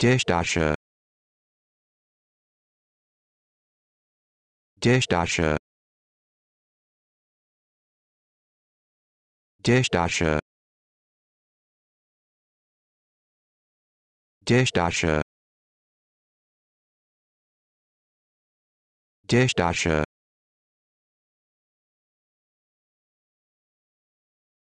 Dishwasher Dishwasher Dishwasher Dishwasher Dishwasher